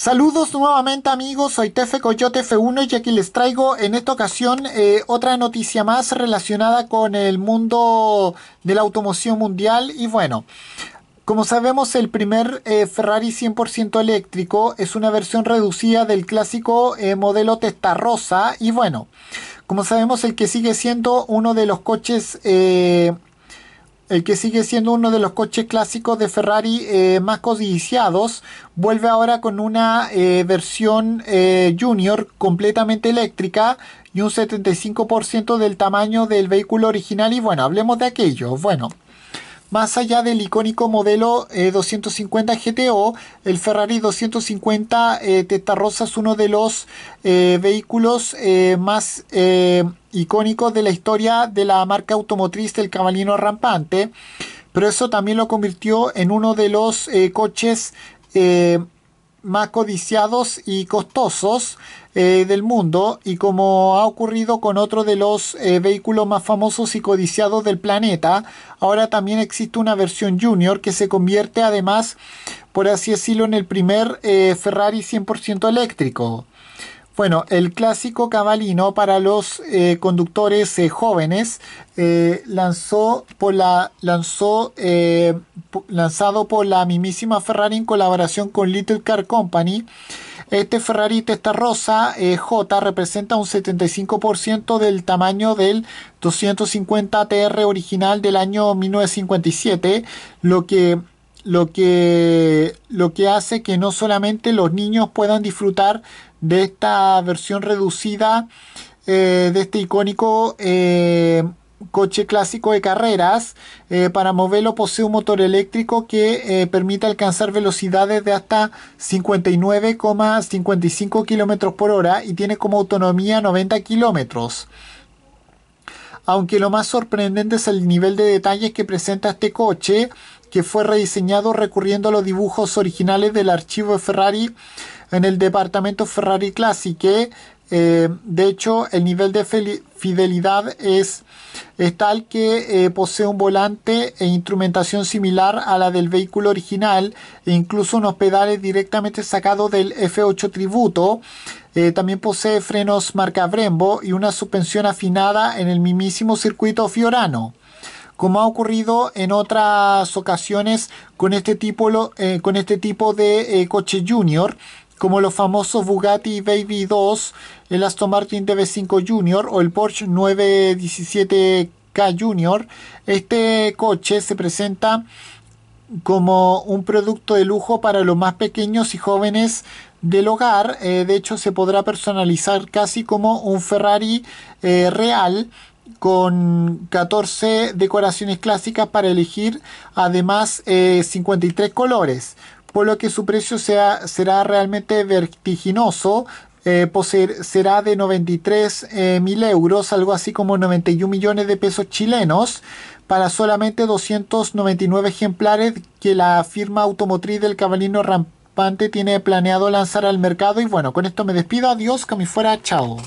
Saludos nuevamente amigos, soy Tefe Coyote F1 y aquí les traigo en esta ocasión eh, otra noticia más relacionada con el mundo de la automoción mundial y bueno, como sabemos el primer eh, Ferrari 100% eléctrico es una versión reducida del clásico eh, modelo Testarrosa y bueno, como sabemos el que sigue siendo uno de los coches el que sigue siendo uno de los coches clásicos de Ferrari eh, más codiciados, vuelve ahora con una eh, versión eh, junior completamente eléctrica y un 75% del tamaño del vehículo original. Y bueno, hablemos de aquello. Bueno. Más allá del icónico modelo 250 GTO, el Ferrari 250 eh, es uno de los vehículos más Icónico de la historia de la marca automotriz del Cabalino Rampante, pero eso también lo convirtió en uno de los eh, coches eh, más codiciados y costosos eh, del mundo y como ha ocurrido con otro de los vehículos más famosos y codiciados del planeta, ahora también existe una versión junior que se convierte además, por así decirlo, en el primer Ferrari 100% eléctrico. Bueno, el clásico cabalino para los eh, conductores eh, jóvenes eh, lanzó por la, lanzó, lanzado por la mismísima Ferrari en colaboración con Little Car Company. Este Ferrari esta Rosa J representa un 75% del tamaño del 250 TR original del año 1957, lo que lo que, lo que hace que no solamente los niños puedan disfrutar de esta versión reducida eh, de este icónico eh, coche clásico de carreras. Eh, para moverlo posee un motor eléctrico que permite alcanzar velocidades de hasta 59,55 km por hora y tiene como autonomía 90 kilómetros. Aunque lo más sorprendente es el nivel de detalles que presenta este coche, que fue rediseñado recurriendo a los dibujos originales del archivo de Ferrari en el departamento Ferrari Classic... Eh, de hecho, el nivel de fidelidad es, tal que eh, posee un volante e instrumentación similar a la del vehículo original e incluso unos pedales directamente sacados del F8 Tributo. Eh, también posee frenos marca Brembo y una suspensión afinada en el mismísimo circuito Fiorano como ha ocurrido en otras ocasiones con este tipo, este de coche junior como los famosos Bugatti Baby 2, el Aston Martin DB5 Junior o el Porsche 917K Junior. Este coche se presenta como un producto de lujo para los más pequeños y jóvenes del hogar. Eh, de hecho, se podrá personalizar casi como un Ferrari eh, real con 14 decoraciones clásicas para elegir, además 53 eh, colores por lo que su precio sea, será realmente vertiginoso, eh, será de 93 eh, mil euros, algo así como 91 millones de pesos chilenos, para solamente 299 ejemplares que la firma automotriz del Cabalino Rampante tiene planeado lanzar al mercado. Y bueno, con esto me despido. Adiós, que me fuera, chao.